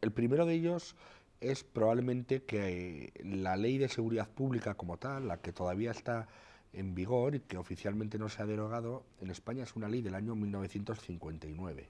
El primero de ellos es probablemente que eh, la ley de seguridad pública como tal, la que todavía está en vigor y que oficialmente no se ha derogado, en España es una ley del año 1959.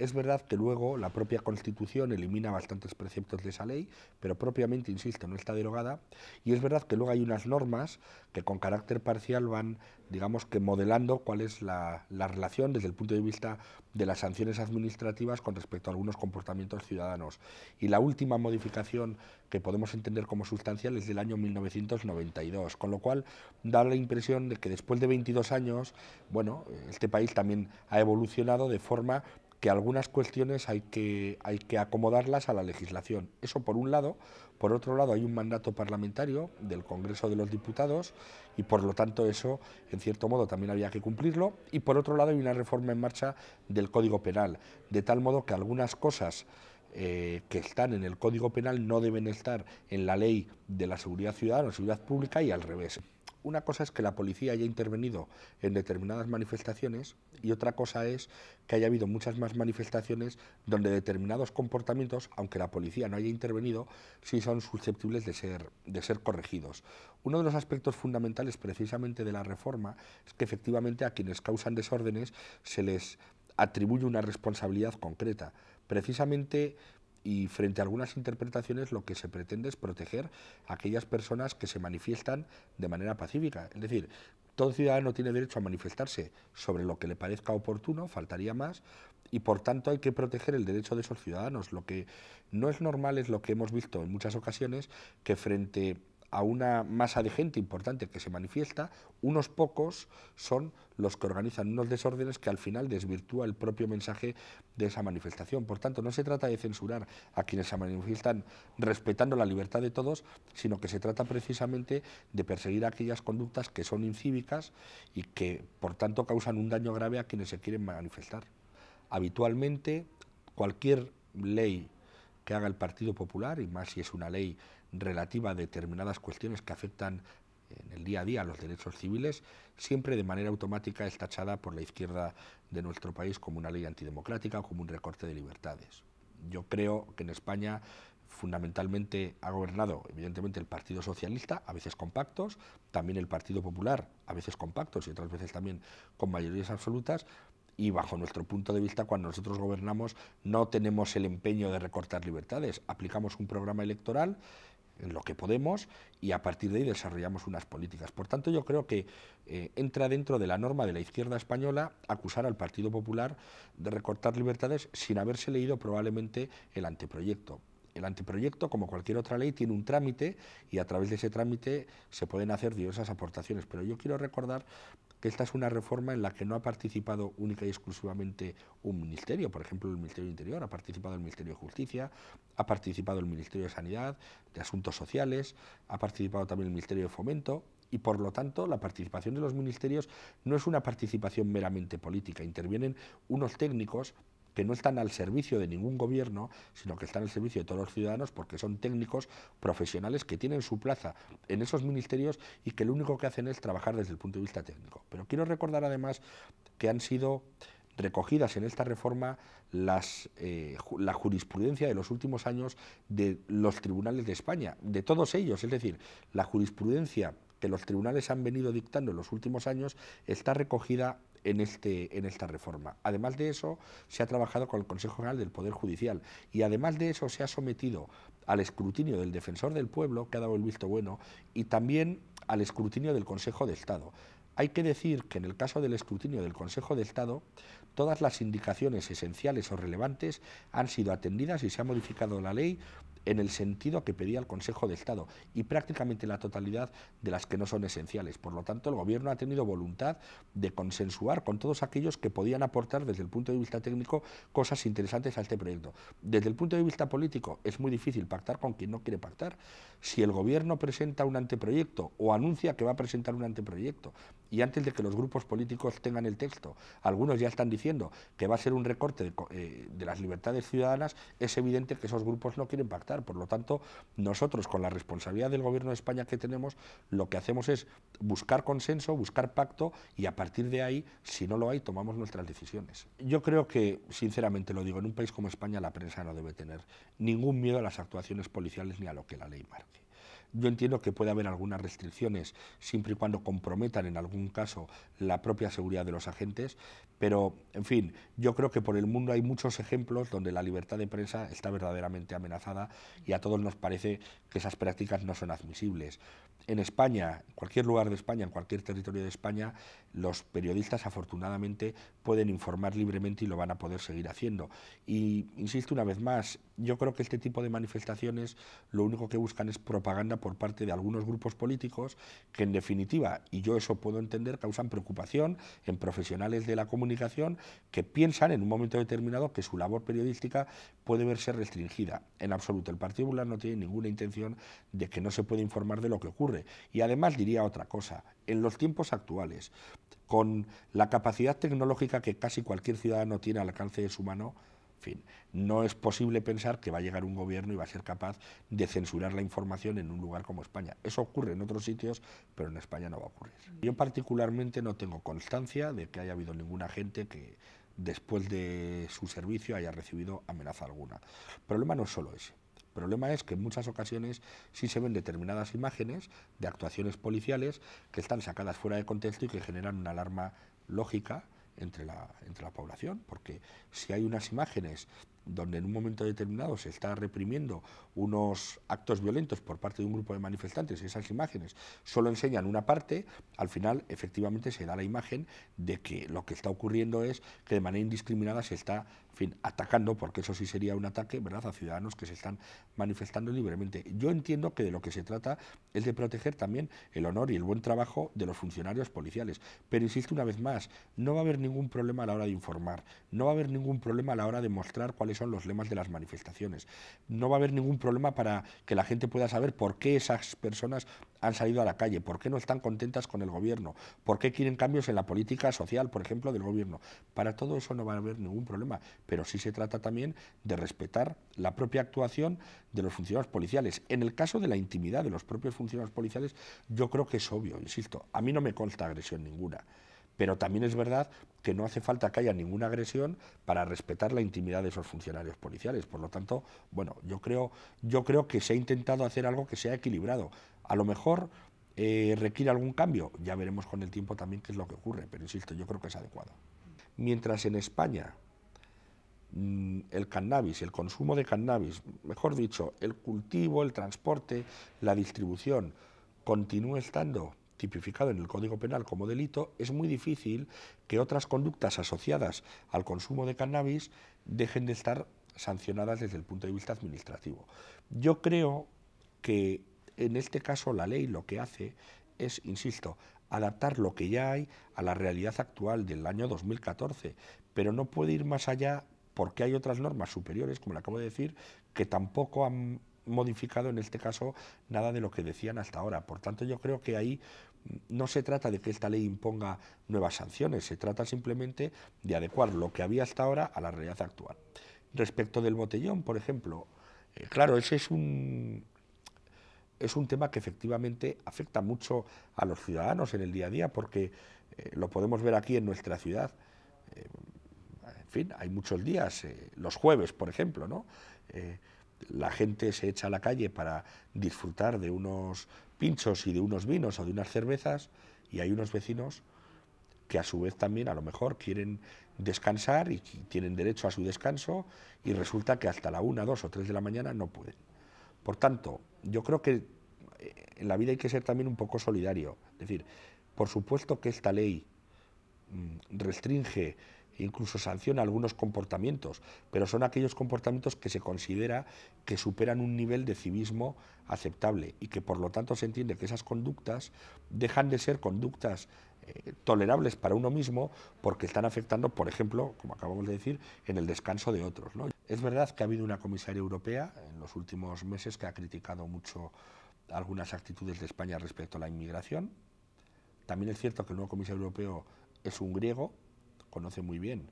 Es verdad que luego la propia Constitución elimina bastantes preceptos de esa ley, pero propiamente, insisto, no está derogada. Y es verdad que luego hay unas normas que con carácter parcial van, digamos que modelando cuál es la, relación desde el punto de vista de las sanciones administrativas con respecto a algunos comportamientos ciudadanos. Y la última modificación que podemos entender como sustancial es del año 1992, con lo cual da la impresión de que después de 22 años, bueno, este país también ha evolucionado de forma que algunas cuestiones hay que, hay que acomodarlas a la legislación. Eso por un lado. Por otro lado, hay un mandato parlamentario del Congreso de los Diputados y por lo tanto eso, en cierto modo, también había que cumplirlo. Y por otro lado, hay una reforma en marcha del Código Penal, de tal modo que algunas cosas eh, que están en el Código Penal no deben estar en la ley de la seguridad ciudadana, o seguridad pública y al revés. Una cosa es que la policía haya intervenido en determinadas manifestaciones y otra cosa es que haya habido muchas más manifestaciones donde determinados comportamientos, aunque la policía no haya intervenido, sí son susceptibles de ser corregidos. Uno de los aspectos fundamentales precisamente de la reforma es que efectivamente a quienes causan desórdenes se les atribuye una responsabilidad concreta precisamente y frente a algunas interpretaciones lo que se pretende es proteger a aquellas personas que se manifiestan de manera pacífica. Es decir, todo ciudadano tiene derecho a manifestarse sobre lo que le parezca oportuno, faltaría más, y por tanto hay que proteger el derecho de esos ciudadanos. Lo que no es normal es lo que hemos visto en muchas ocasiones, que frente a una masa de gente importante que se manifiesta, unos pocos son los que organizan unos desórdenes que al final desvirtúa el propio mensaje de esa manifestación. Por tanto, no se trata de censurar a quienes se manifiestan respetando la libertad de todos, sino que se trata precisamente de perseguir aquellas conductas que son incívicas y que, por tanto, causan un daño grave a quienes se quieren manifestar. Habitualmente, cualquier ley que haga el Partido Popular, y más si es una ley relativa a determinadas cuestiones que afectan en el día a día los derechos civiles, siempre de manera automática es tachada por la izquierda de nuestro país como una ley antidemocrática o como un recorte de libertades. Yo creo que en España fundamentalmente ha gobernado, evidentemente, el Partido Socialista, a veces compactos, también el Partido Popular, a veces compactos y otras veces también con mayorías absolutas, y bajo nuestro punto de vista, cuando nosotros gobernamos, no tenemos el empeño de recortar libertades, aplicamos un programa electoral en lo que podemos y a partir de ahí desarrollamos unas políticas. Por tanto, yo creo que eh, entra dentro de la norma de la izquierda española acusar al Partido Popular de recortar libertades sin haberse leído probablemente el anteproyecto. El anteproyecto, como cualquier otra ley, tiene un trámite y a través de ese trámite se pueden hacer diversas aportaciones. Pero yo quiero recordar que esta es una reforma en la que no ha participado única y exclusivamente un ministerio, por ejemplo el Ministerio de Interior, ha participado el Ministerio de Justicia, ha participado el Ministerio de Sanidad, de Asuntos Sociales, ha participado también el Ministerio de Fomento, y por lo tanto la participación de los ministerios no es una participación meramente política, intervienen unos técnicos que no están al servicio de ningún gobierno, sino que están al servicio de todos los ciudadanos porque son técnicos profesionales que tienen su plaza en esos ministerios y que lo único que hacen es trabajar desde el punto de vista técnico. Pero quiero recordar además que han sido recogidas en esta reforma las, eh, la jurisprudencia de los últimos años de los tribunales de España, de todos ellos, es decir, la jurisprudencia que los tribunales han venido dictando en los últimos años está recogida este, en, esta reforma. Además de eso, se ha trabajado con el Consejo General del Poder Judicial y además de eso se ha sometido al escrutinio del defensor del pueblo, que ha dado el visto bueno, y también al escrutinio del Consejo de Estado. Hay que decir que en el caso del escrutinio del Consejo de Estado, todas las indicaciones esenciales o relevantes han sido atendidas y se ha modificado la ley en el sentido que pedía el Consejo de Estado y prácticamente la totalidad de las que no son esenciales. Por lo tanto, el Gobierno ha tenido voluntad de consensuar con todos aquellos que podían aportar desde el punto de vista técnico cosas interesantes a este proyecto. Desde el punto de vista político es muy difícil pactar con quien no quiere pactar. Si el Gobierno presenta un anteproyecto o anuncia que va a presentar un anteproyecto y antes de que los grupos políticos tengan el texto, algunos ya están diciendo que va a ser un recorte de eh, las libertades ciudadanas, es evidente que esos grupos no quieren pactar. Por lo tanto, nosotros, con la responsabilidad del Gobierno de España que tenemos, lo que hacemos es buscar consenso, buscar pacto y a partir de ahí, si no lo hay, tomamos nuestras decisiones. Yo creo que, sinceramente lo digo, en un país como España la prensa no debe tener ningún miedo a las actuaciones policiales ni a lo que la ley marque. Yo entiendo que puede haber algunas restricciones siempre y cuando comprometan en algún caso la propia seguridad de los agentes, pero, en fin, yo creo que por el mundo hay muchos ejemplos donde la libertad de prensa está verdaderamente amenazada y a todos nos parece que esas prácticas no son admisibles en España, en cualquier lugar de España, en cualquier territorio de España, los periodistas afortunadamente pueden informar libremente y lo van a poder seguir haciendo. Y insisto una vez más, yo creo que este tipo de manifestaciones lo único que buscan es propaganda por parte de algunos grupos políticos que en definitiva, y yo eso puedo entender, causan preocupación en profesionales de la comunicación que piensan en un momento determinado que su labor periodística puede verse restringida. En absoluto, el Partido Popular no tiene ninguna intención de que no se pueda informar de lo que ocurre y además diría otra cosa, en los tiempos actuales, con la capacidad tecnológica que casi cualquier ciudadano tiene al alcance de su mano, fin, no es posible pensar que va a llegar un gobierno y va a ser capaz de censurar la información en un lugar como España. Eso ocurre en otros sitios, pero en España no va a ocurrir. Yo particularmente no tengo constancia de que haya habido ninguna gente que después de su servicio haya recibido amenaza alguna. El problema no es solo ese. El problema es que en muchas ocasiones sí se ven determinadas imágenes de actuaciones policiales que están sacadas fuera de contexto y que generan una alarma lógica entre la, entre la población, porque si hay unas imágenes donde en un momento determinado se está reprimiendo unos actos violentos por parte de un grupo de manifestantes, esas imágenes solo enseñan una parte, al final efectivamente se da la imagen de que lo que está ocurriendo es que de manera indiscriminada se está atacando, porque eso sí sería un ataque ¿verdad? a ciudadanos que se están manifestando libremente. Yo entiendo que de lo que se trata es de proteger también el honor y el buen trabajo de los funcionarios policiales, pero insisto una vez más, no va a haber ningún problema a la hora de informar, no va a haber ningún problema a la hora de mostrar cuáles son los lemas de las manifestaciones. No va a haber ningún problema para que la gente pueda saber por qué esas personas han salido a la calle, por qué no están contentas con el gobierno, por qué quieren cambios en la política social, por ejemplo, del gobierno. Para todo eso no va a haber ningún problema, pero sí se trata también de respetar la propia actuación de los funcionarios policiales. En el caso de la intimidad de los propios funcionarios policiales, yo creo que es obvio, insisto, a mí no me consta agresión ninguna. Pero también es verdad que no hace falta que haya ninguna agresión para respetar la intimidad de esos funcionarios policiales. Por lo tanto, bueno, yo creo, yo creo que se ha intentado hacer algo que sea equilibrado. A lo mejor eh, requiere algún cambio, ya veremos con el tiempo también qué es lo que ocurre, pero insisto, yo creo que es adecuado. Mientras en España mm, el cannabis, el consumo de cannabis, mejor dicho, el cultivo, el transporte, la distribución, continúe estando tipificado en el Código Penal como delito, es muy difícil que otras conductas asociadas al consumo de cannabis dejen de estar sancionadas desde el punto de vista administrativo. Yo creo que en este caso la ley lo que hace es, insisto, adaptar lo que ya hay a la realidad actual del año 2014, pero no puede ir más allá porque hay otras normas superiores, como le acabo de decir, que tampoco han modificado en este caso nada de lo que decían hasta ahora. Por tanto, yo creo que ahí no se trata de que esta ley imponga nuevas sanciones, se trata simplemente de adecuar lo que había hasta ahora a la realidad actual. Respecto del botellón, por ejemplo, eh, claro, ese es un, es un tema que efectivamente afecta mucho a los ciudadanos en el día a día, porque eh, lo podemos ver aquí en nuestra ciudad. Eh, en fin, hay muchos días, los jueves, por ejemplo, ¿no? la gente se echa a la calle para disfrutar de unos pinchos y de unos vinos o de unas cervezas y hay unos vecinos que a su vez también a lo mejor quieren descansar y tienen derecho a su descanso y resulta que hasta la una, dos o tres de la mañana no pueden. Por tanto, yo creo que eh, en la vida hay que ser también un poco solidario. Es decir, por supuesto que esta ley mm, restringe e incluso sanciona algunos comportamientos, pero son aquellos comportamientos que se considera que superan un nivel de civismo aceptable y que por lo tanto se entiende que esas conductas dejan de ser conductas eh, tolerables para uno mismo porque están afectando, por ejemplo, como acabamos de decir, en el descanso de otros. Es verdad que ha habido una comisaria europea en los últimos meses que ha criticado mucho algunas actitudes de España respecto a la inmigración. También es cierto que el nuevo comisario europeo es un griego, conoce muy bien,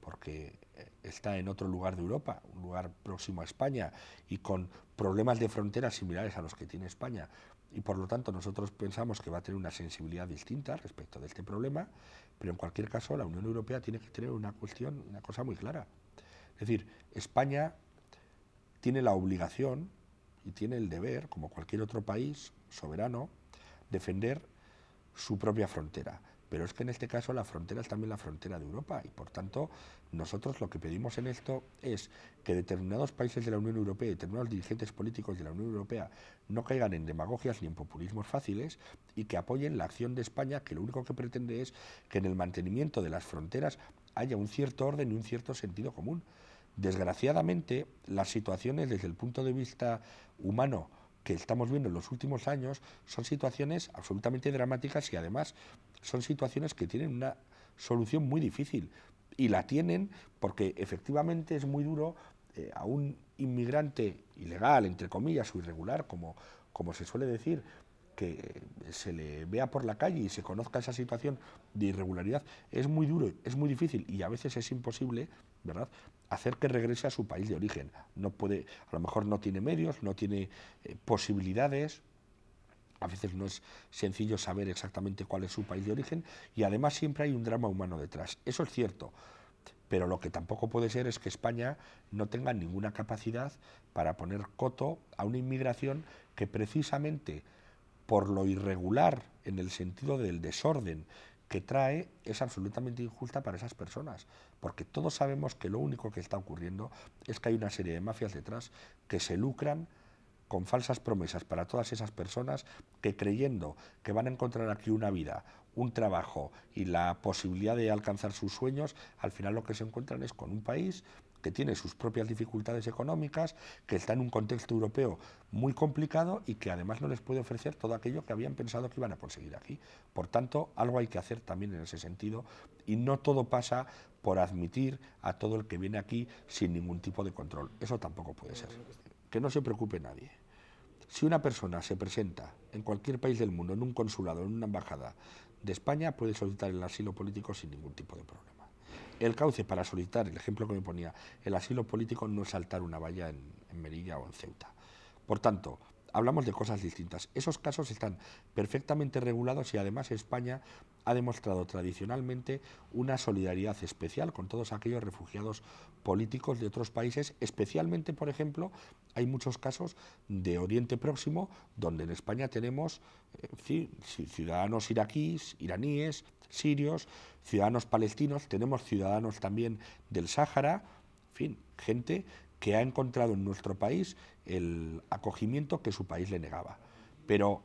porque eh, está en otro lugar de Europa, un lugar próximo a España y con problemas de frontera similares a los que tiene España. Y por lo tanto nosotros pensamos que va a tener una sensibilidad distinta respecto de este problema, pero en cualquier caso la Unión Europea tiene que tener una cuestión, una cosa muy clara. Es decir, España tiene la obligación y tiene el deber, como cualquier otro país soberano, defender su propia frontera. Pero es que en este caso la frontera es también la frontera de Europa y por tanto nosotros lo que pedimos en esto es que determinados países de la Unión Europea y determinados dirigentes políticos de la Unión Europea no caigan en demagogias ni en populismos fáciles y que apoyen la acción de España que lo único que pretende es que en el mantenimiento de las fronteras haya un cierto orden y un cierto sentido común. Desgraciadamente, las situaciones desde el punto de vista humano que estamos viendo en los últimos años son situaciones absolutamente dramáticas y además son situaciones que tienen una solución muy difícil. Y la tienen porque efectivamente es muy duro eh, a un inmigrante ilegal, entre comillas, o irregular, como, como se suele decir, que se le vea por la calle y se conozca esa situación de irregularidad, es muy duro, es muy difícil y a veces es imposible, ¿verdad?, hacer que regrese a su país de origen. No puede, a lo mejor no tiene medios, no tiene eh, posibilidades, a veces no es sencillo saber exactamente cuál es su país de origen y además siempre hay un drama humano detrás. Eso es cierto. Pero lo que tampoco puede ser es que España no tenga ninguna capacidad para poner coto a una inmigración que precisamente por lo irregular, en el sentido del desorden que trae, es absolutamente injusta para esas personas, porque todos sabemos que lo único que está ocurriendo es que hay una serie de mafias detrás que se lucran con falsas promesas para todas esas personas que creyendo que van a encontrar aquí una vida, un trabajo y la posibilidad de alcanzar sus sueños, al final lo que se encuentran es con un país que tiene sus propias dificultades económicas, que está en un contexto europeo muy complicado y que además no les puede ofrecer todo aquello que habían pensado que iban a conseguir aquí. Por tanto, algo hay que hacer también en ese sentido y no todo pasa por admitir a todo el que viene aquí sin ningún tipo de control. Eso tampoco puede ser. Que no se preocupe nadie. Si una persona se presenta en cualquier país del mundo, en un consulado, en una embajada de España, puede solicitar el asilo político sin ningún tipo de problema el cauce para solicitar, el ejemplo que me ponía, el asilo político no es saltar una valla en, Merilla o en Ceuta. Por tanto, hablamos de cosas distintas. Esos casos están perfectamente regulados y además España ha demostrado tradicionalmente una solidaridad especial con todos aquellos refugiados políticos de otros países, especialmente, por ejemplo, hay muchos casos de Oriente Próximo, donde en España tenemos eh, ciudadanos iraquíes, iraníes, sirios, ciudadanos palestinos, tenemos ciudadanos también del Sáhara, en fin, gente que ha encontrado en nuestro país el acogimiento que su país le negaba. Pero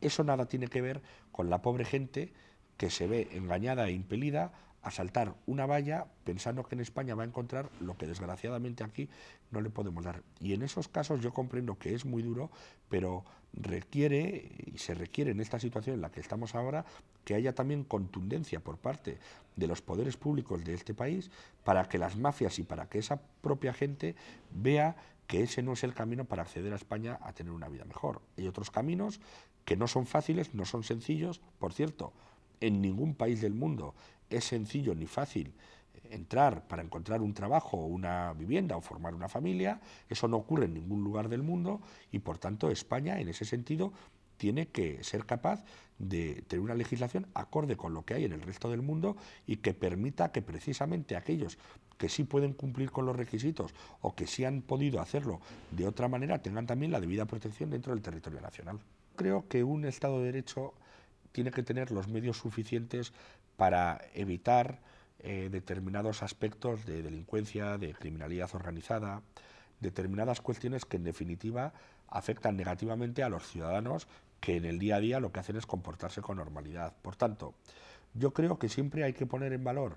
eso nada tiene que ver con la pobre gente que se ve engañada e impelida a saltar una valla pensando que en España va a encontrar lo que desgraciadamente aquí no le podemos dar. Y en esos casos yo comprendo que es muy duro, pero requiere y se requiere en esta situación en la que estamos ahora que haya también contundencia por parte de los poderes públicos de este país para que las mafias y para que esa propia gente vea que ese no es el camino para acceder a España a tener una vida mejor. Hay otros caminos que no son fáciles, no son sencillos, por cierto, en ningún país del mundo es sencillo ni fácil entrar para encontrar un trabajo o una vivienda o formar una familia, eso no ocurre en ningún lugar del mundo y por tanto España en ese sentido tiene que ser capaz de tener una legislación acorde con lo que hay en el resto del mundo y que permita que precisamente aquellos que sí pueden cumplir con los requisitos o que sí han podido hacerlo de otra manera tengan también la debida protección dentro del territorio nacional. Creo que un Estado de Derecho tiene que tener los medios suficientes para evitar eh, determinados aspectos de delincuencia, de criminalidad organizada, determinadas cuestiones que en definitiva afectan negativamente a los ciudadanos que en el día a día lo que hacen es comportarse con normalidad. Por tanto, yo creo que siempre hay que poner en valor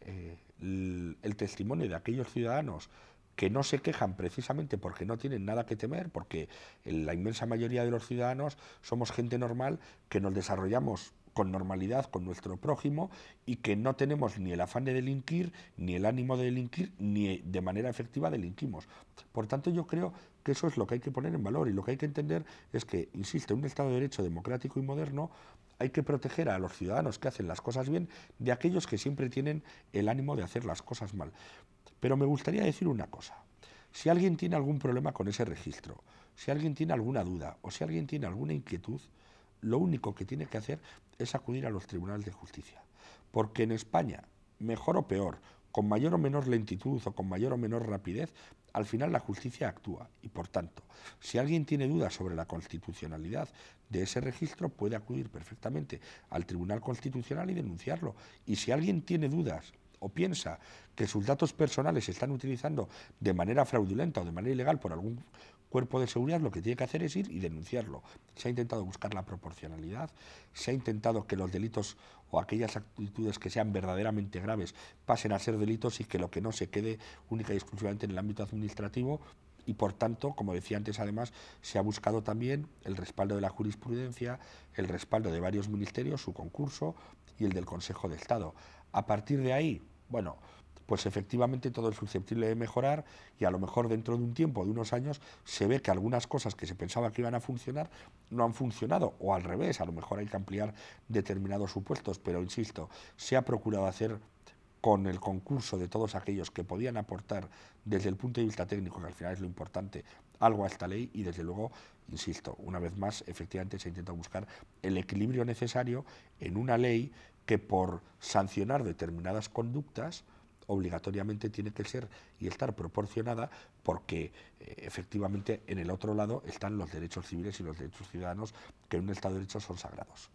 eh, el testimonio de aquellos ciudadanos que no se quejan precisamente porque no tienen nada que temer, porque la inmensa mayoría de los ciudadanos somos gente normal que nos desarrollamos con normalidad con nuestro prójimo y que no tenemos ni el afán de delinquir, ni el ánimo de delinquir, ni de manera efectiva delinquimos. Por tanto, yo creo que eso es lo que hay que poner en valor y lo que hay que entender es que, insisto, un Estado de Derecho democrático y moderno hay que proteger a los ciudadanos que hacen las cosas bien de aquellos que siempre tienen el ánimo de hacer las cosas mal. Pero me gustaría decir una cosa. Si alguien tiene algún problema con ese registro, si alguien tiene alguna duda o si alguien tiene alguna inquietud, lo único que tiene que hacer es acudir a los tribunales de justicia. Porque en España, mejor o peor, con mayor o menor lentitud o con mayor o menor rapidez, al final la justicia actúa y, por tanto, si alguien tiene dudas sobre la constitucionalidad de ese registro, puede acudir perfectamente al Tribunal Constitucional y denunciarlo. Y si alguien tiene dudas o piensa que sus datos personales se están utilizando de manera fraudulenta o de manera ilegal por algún cuerpo de seguridad lo que tiene que hacer es ir y denunciarlo. Se ha intentado buscar la proporcionalidad, se ha intentado que los delitos o aquellas actitudes que sean verdaderamente graves pasen a ser delitos y que lo que no se quede única y exclusivamente en el ámbito administrativo y por tanto, como decía antes, además, se ha buscado también el respaldo de la jurisprudencia, el respaldo de varios ministerios, su concurso y el del Consejo de Estado. A partir de ahí, bueno, pues efectivamente todo es susceptible de mejorar y a lo mejor dentro de un tiempo, de unos años, se ve que algunas cosas que se pensaba que iban a funcionar no han funcionado o al revés, a lo mejor hay que ampliar determinados supuestos, pero insisto, se ha procurado hacer con el concurso de todos aquellos que podían aportar desde el punto de vista técnico, que al final es lo importante, algo a esta ley y desde luego, insisto, una vez más, efectivamente se intenta buscar el equilibrio necesario en una ley que por sancionar determinadas conductas obligatoriamente tiene que ser y estar proporcionada porque eh, efectivamente en el otro lado están los derechos civiles y los derechos ciudadanos que en un Estado de Derecho son sagrados.